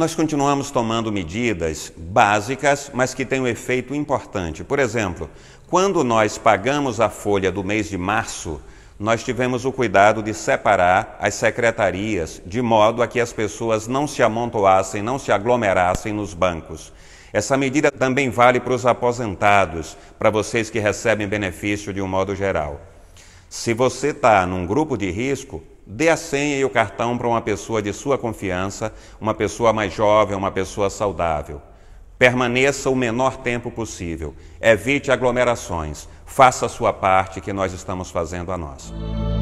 nós continuamos tomando medidas básicas, mas que têm um efeito importante. Por exemplo, quando nós pagamos a folha do mês de março, nós tivemos o cuidado de separar as secretarias, de modo a que as pessoas não se amontoassem, não se aglomerassem nos bancos. Essa medida também vale para os aposentados, para vocês que recebem benefício de um modo geral. Se você está num grupo de risco, Dê a senha e o cartão para uma pessoa de sua confiança, uma pessoa mais jovem, uma pessoa saudável. Permaneça o menor tempo possível. Evite aglomerações. Faça a sua parte que nós estamos fazendo a nossa.